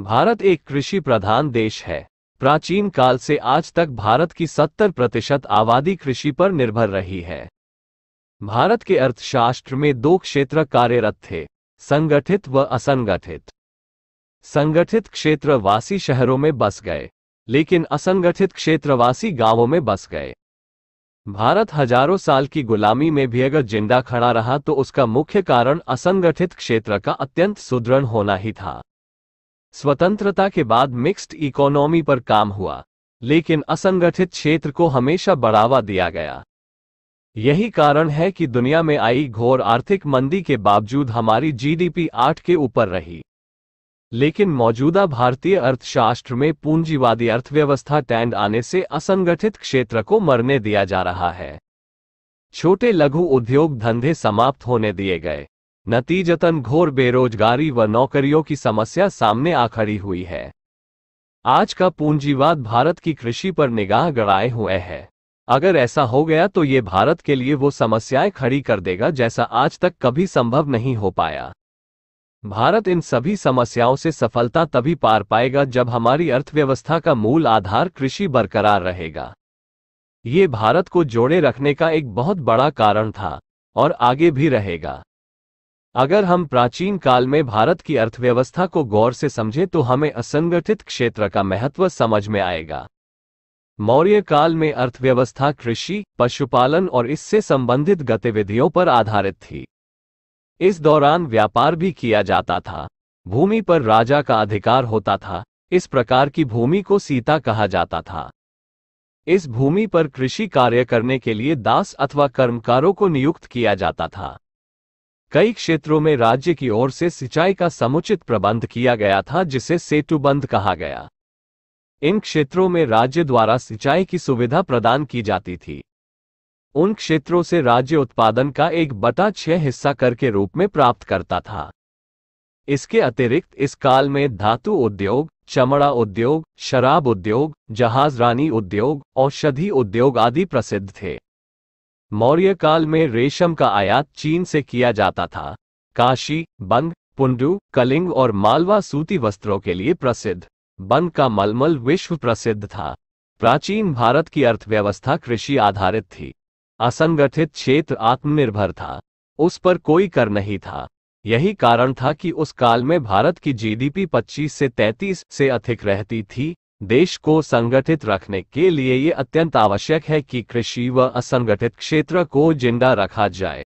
भारत एक कृषि प्रधान देश है प्राचीन काल से आज तक भारत की 70 प्रतिशत आबादी कृषि पर निर्भर रही है भारत के अर्थशास्त्र में दो क्षेत्र कार्यरत थे संगठित व असंगठित संगठित क्षेत्रवासी शहरों में बस गए लेकिन असंगठित क्षेत्रवासी गांवों में बस गए भारत हजारों साल की गुलामी में भी अगर जिंदा खड़ा रहा तो उसका मुख्य कारण असंगठित क्षेत्र का अत्यंत सुदृढ़ होना ही था स्वतंत्रता के बाद मिक्स्ड इकोनॉमी पर काम हुआ लेकिन असंगठित क्षेत्र को हमेशा बढ़ावा दिया गया यही कारण है कि दुनिया में आई घोर आर्थिक मंदी के बावजूद हमारी जीडीपी आठ के ऊपर रही लेकिन मौजूदा भारतीय अर्थशास्त्र में पूंजीवादी अर्थव्यवस्था टैंड आने से असंगठित क्षेत्र को मरने दिया जा रहा है छोटे लघु उद्योग धंधे समाप्त होने दिए गए नतीजतन घोर बेरोजगारी व नौकरियों की समस्या सामने आ खड़ी हुई है आज का पूंजीवाद भारत की कृषि पर निगाह गड़ाए हुए है अगर ऐसा हो गया तो ये भारत के लिए वो समस्याएं खड़ी कर देगा जैसा आज तक कभी संभव नहीं हो पाया भारत इन सभी समस्याओं से सफलता तभी पार पाएगा जब हमारी अर्थव्यवस्था का मूल आधार कृषि बरकरार रहेगा ये भारत को जोड़े रखने का एक बहुत बड़ा कारण था और आगे भी रहेगा अगर हम प्राचीन काल में भारत की अर्थव्यवस्था को गौर से समझें तो हमें असंगठित क्षेत्र का महत्व समझ में आएगा मौर्य काल में अर्थव्यवस्था कृषि पशुपालन और इससे संबंधित गतिविधियों पर आधारित थी इस दौरान व्यापार भी किया जाता था भूमि पर राजा का अधिकार होता था इस प्रकार की भूमि को सीता कहा जाता था इस भूमि पर कृषि कार्य करने के लिए दास अथवा कर्मकारों को नियुक्त किया जाता था कई क्षेत्रों में राज्य की ओर से सिंचाई का समुचित प्रबंध किया गया था जिसे सेतुबंध कहा गया इन क्षेत्रों में राज्य द्वारा सिंचाई की सुविधा प्रदान की जाती थी उन क्षेत्रों से राज्य उत्पादन का एक बटा छह हिस्सा कर के रूप में प्राप्त करता था इसके अतिरिक्त इस काल में धातु उद्योग चमड़ा उद्योग शराब उद्योग जहाजरानी उद्योग औषधि उद्योग आदि प्रसिद्ध थे मौर्य काल में रेशम का आयात चीन से किया जाता था काशी बंग पुंडू कलिंग और मालवा सूती वस्त्रों के लिए प्रसिद्ध बंग का मलमल विश्व प्रसिद्ध था प्राचीन भारत की अर्थव्यवस्था कृषि आधारित थी असंगठित क्षेत्र आत्मनिर्भर था उस पर कोई कर नहीं था यही कारण था कि उस काल में भारत की जीडीपी 25 से 33 से अधिक रहती थी देश को संगठित रखने के लिए ये अत्यंत आवश्यक है कि कृषि व असंगठित क्षेत्र को जिंदा रखा जाए